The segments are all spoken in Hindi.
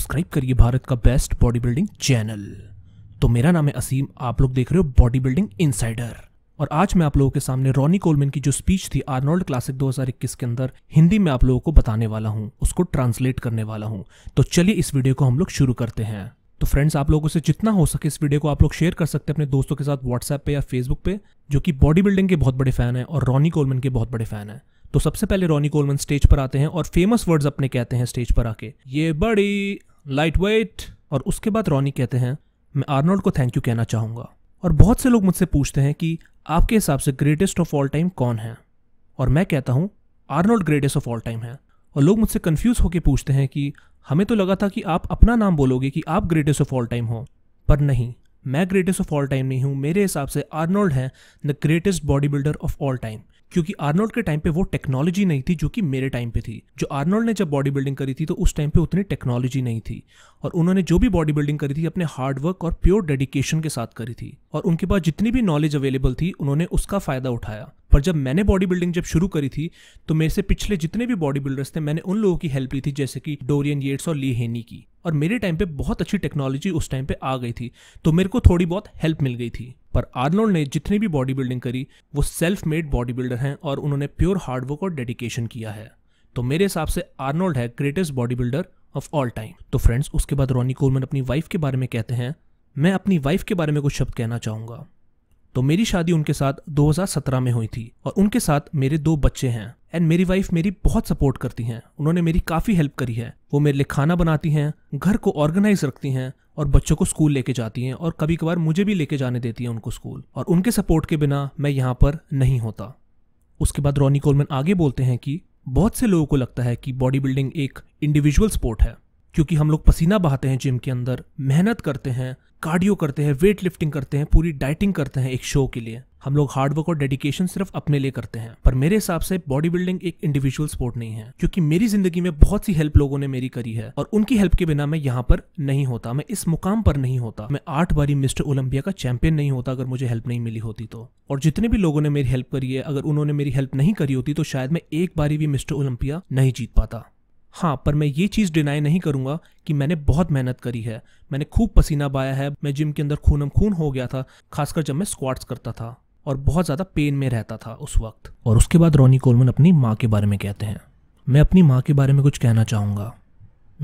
सब्सक्राइब करिए भारत का बेस्ट बॉडी बिल्डिंग चैनल तो मेरा नाम है असीम आप लोग देख रहे हो बॉडी बिल्डिंग इनसाइडर और आज मैं आप लोगों के सामने रॉनी कोलमेन की जो स्पीच थी आर्नोल्ड क्लासिक 2021 के अंदर हिंदी में आप लोगों को बताने वाला हूँ उसको ट्रांसलेट करने वाला हूँ तो चलिए इस वीडियो को हम लोग शुरू करते हैं तो फ्रेंड्स आप लोगों से जितना हो सके इस वीडियो को आप लोग शेयर कर सकते हैं अपने दोस्तों के साथ व्हाट्सएप पे या फेसबुक पे जो कि बॉडी बिल्डिंग के बहुत बड़े फैन हैं और रॉनी कोलमैन के बहुत बड़े फैन हैं तो सबसे पहले रॉनी कोलमन स्टेज पर आते हैं और फेमस वर्ड्स अपने कहते हैं स्टेज पर आके ये बड़ी लाइट वेट और उसके बाद रॉनी कहते हैं मैं आर्नोल्ड को थैंक यू कहना चाहूँगा और बहुत से लोग मुझसे पूछते हैं कि आपके हिसाब से ग्रेटेस्ट ऑफ ऑल टाइम कौन है और मैं कहता हूँ Arnold greatest of all time है और लोग मुझसे कन्फ्यूज़ होकर पूछते हैं कि हमें तो लगा था कि आप अपना नाम बोलोगे कि आप ग्रेटेस्ट ऑफ ऑल टाइम हो पर नहीं मैं ग्रेटेस्ट ऑफ ऑल टाइम नहीं हूँ मेरे हिसाब से आर्नोल्ड है the greatest body builder of all time क्योंकि आर्नोल्ड के टाइम पे वो टेक्नोलॉजी नहीं थी जो कि मेरे टाइम पे थी जो आर्नोल्ड ने जब बॉडी बिल्डिंग करी थी तो उस टाइम पे उतनी टेक्नोलॉजी नहीं थी और उन्होंने जो भी बॉडी बिल्डिंग करी थी अपने हार्डवर्क और प्योर डेडिकेशन के साथ करी थी और उनके पास जितनी भी नॉलेज अवेलेबल थी उन्होंने उसका फायदा उठाया पर जब मैंने बॉडी बिल्डिंग जब शुरू करी थी तो मेरे से पिछले जितने भी बॉडी बिल्डर्स थे मैंने उन लोगों की हेल्प ली थी जैसे कि डोरियन येट्स और ली हेनी की और मेरे टाइम पे बहुत अच्छी टेक्नोलॉजी उस टाइम पे आ गई थी तो मेरे को थोड़ी बहुत हेल्प मिल गई थी पर आर्नोल्ड ने जितनी भी बॉडी बिल्डिंग करी वो सेल्फ मेड बॉडी बिल्डर हैं और उन्होंने प्योर हार्डवर्क और डेडिकेशन किया है तो मेरे हिसाब से आर्नोल्ड है greatest body builder of all time तो फ्रेंड्स उसके बाद रॉनी कोलमन अपनी वाइफ के बारे में कहते हैं मैं अपनी वाइफ के बारे में कुछ शब्द कहना चाहूँगा तो मेरी शादी उनके साथ 2017 में हुई थी और उनके साथ मेरे दो बच्चे हैं एंड मेरी वाइफ मेरी बहुत सपोर्ट करती हैं उन्होंने मेरी काफ़ी हेल्प करी है वो मेरे लिए खाना बनाती हैं घर को ऑर्गेनाइज रखती हैं और बच्चों को स्कूल लेके जाती हैं और कभी कभार मुझे भी लेके जाने देती हैं उनको स्कूल और उनके सपोर्ट के बिना मैं यहाँ पर नहीं होता उसके बाद रॉनी कोलमन आगे बोलते हैं कि बहुत से लोगों को लगता है कि बॉडी बिल्डिंग एक इंडिविजुअल स्पोर्ट है क्योंकि हम लोग पसीना बहाते हैं जिम के अंदर मेहनत करते हैं कार्डियो करते हैं वेट लिफ्टिंग करते हैं पूरी डाइटिंग करते हैं एक शो के लिए हम लोग हार्डवर्क और डेडिकेशन सिर्फ अपने लिए करते हैं पर मेरे हिसाब से बॉडी बिल्डिंग एक इंडिविजुअल स्पोर्ट नहीं है क्योंकि मेरी जिंदगी में बहुत सी हेल्प लोगों ने मेरी करी है और उनकी हेल्प के बिना मैं यहाँ पर नहीं होता मैं इस मुकाम पर नहीं होता मैं आठ बारी मिस्टर ओलंपिया का चैंपियन नहीं होता अगर मुझे हेल्प नहीं मिली होती तो और जितने भी लोगों ने मेरी हेल्प करी है अगर उन्होंने मेरी हेल्प नहीं करी होती तो शायद मैं एक बारी भी मिस्टर ओलंपिया नहीं जीत पाता हाँ पर मैं ये चीज़ डिनाई नहीं करूँगा कि मैंने बहुत मेहनत करी है मैंने खूब पसीना पाया है मैं जिम के अंदर खूनम खून हो गया था खासकर जब मैं स्क्वाट्स करता था और बहुत ज़्यादा पेन में रहता था उस वक्त और उसके बाद रोनी कोलमन अपनी माँ के बारे में कहते हैं मैं अपनी माँ के बारे में कुछ कहना चाहूँगा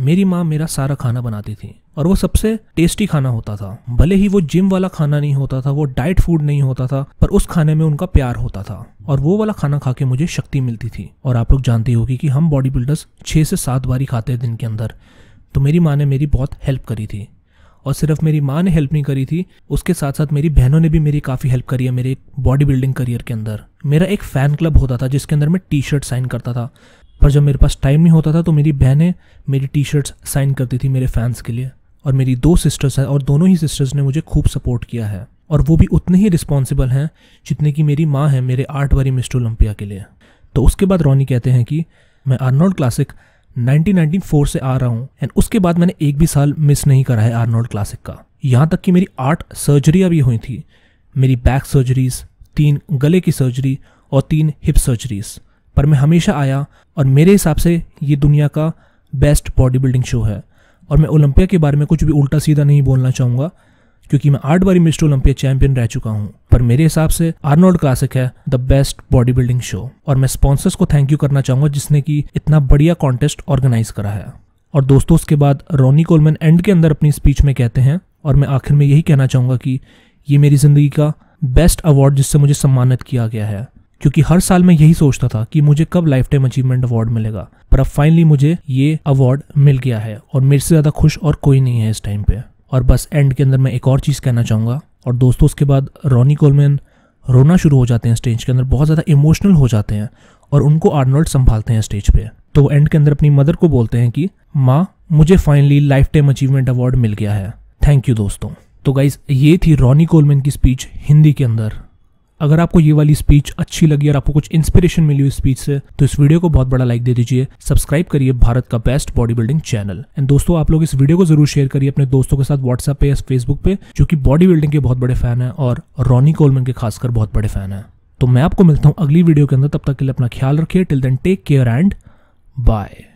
मेरी माँ मेरा सारा खाना बनाती थी और वो सबसे टेस्टी खाना होता था भले ही वो जिम वाला खाना नहीं होता था वो डाइट फूड नहीं होता था पर उस खाने में उनका प्यार होता था और वो वाला खाना खा के मुझे शक्ति मिलती थी और आप लोग जानते होगी कि हम बॉडी बिल्डर्स छः से सात बारी खाते हैं दिन के अंदर तो मेरी माँ ने मेरी बहुत हेल्प करी थी और सिर्फ मेरी माँ ने हेल्प नहीं करी थी उसके साथ साथ मेरी बहनों ने भी मेरी काफ़ी हेल्प करी है मेरे बॉडी बिल्डिंग करियर के अंदर मेरा एक फ़ैन क्लब होता था जिसके अंदर मैं टी शर्ट साइन करता था पर जब मेरे पास टाइम नहीं होता था तो मेरी बहनें मेरी टी शर्ट्स साइन करती थी मेरे फैंस के लिए और मेरी दो सिस्टर्स हैं और दोनों ही सिस्टर्स ने मुझे खूब सपोर्ट किया है और वो भी उतने ही रिस्पॉन्सिबल हैं जितने की मेरी माँ है मेरे आर्ट वाली मिस्टर ओलंपिया के लिए तो उसके बाद रोनी कहते हैं कि मैं आर्नोल्ड क्लासिक 1994 से आ रहा हूँ एंड उसके बाद मैंने एक भी साल मिस नहीं करा है आर्नोल्ड क्लासिक का यहाँ तक कि मेरी आर्ट सर्जरियाँ भी हुई थी मेरी बैक सर्जरीज तीन गले की सर्जरी और तीन हिप सर्जरीज पर मैं हमेशा आया और मेरे हिसाब से ये दुनिया का बेस्ट बॉडी बिल्डिंग शो है और मैं ओलंपिया के बारे में कुछ भी उल्टा सीधा नहीं बोलना चाहूँगा क्योंकि मैं आठ बारी मिस्टर ओलंपिया चैंपियन रह चुका हूँ पर मेरे हिसाब से आर्नोल्ड क्लासिक है the best body building show और मैं स्पॉन्सर्स को थैंक यू करना चाहूँगा जिसने कि इतना बढ़िया कॉन्टेस्ट ऑर्गेनाइज करा है और दोस्तों उसके बाद रोनी कोलमैन एंड के अंदर अपनी स्पीच में कहते हैं और मैं आखिर में यही कहना चाहूँगा कि ये मेरी ज़िंदगी का बेस्ट अवार्ड जिससे मुझे सम्मानित किया गया है क्योंकि हर साल मैं यही सोचता था कि मुझे कब लाइफ टाइम अचीवमेंट अवार्ड मिलेगा पर अब फाइनली मुझे ये अवार्ड मिल गया है और मेरे से ज़्यादा खुश और कोई नहीं है इस टाइम पे और बस एंड के अंदर मैं एक और चीज़ कहना चाहूंगा और दोस्तों उसके बाद रॉनी कोलमैन रोना शुरू हो जाते हैं स्टेज के अंदर बहुत ज़्यादा इमोशनल हो जाते हैं और उनको आर्नोल्ड संभालते हैं स्टेज पे तो एंड के अंदर अपनी मदर को बोलते हैं कि माँ मुझे finally life time achievement award मिल गया है थैंक यू दोस्तों तो गाइज ये थी रॉनी कोलमैन की स्पीच हिंदी के अंदर अगर आपको ये वाली स्पीच अच्छी लगी और आपको कुछ इंस्पिरेशन मिली हुई स्पीच से तो इस वीडियो को बहुत बड़ा लाइक दे दीजिए सब्सक्राइब करिए भारत का best body building channel and दोस्तों आप लोग इस वीडियो को जरूर शेयर करिए अपने दोस्तों के साथ व्हाट्सएप पे या फेसबुक पे जो कि बॉडी बिल्डिंग के बहुत बड़े फैन है और रॉनी कोलमन के खासकर बहुत बड़े फैन है तो मैं आपको मिलता हूँ अगली वीडियो के अंदर तब तक के लिए अपना ख्याल रखिए till then take care and bye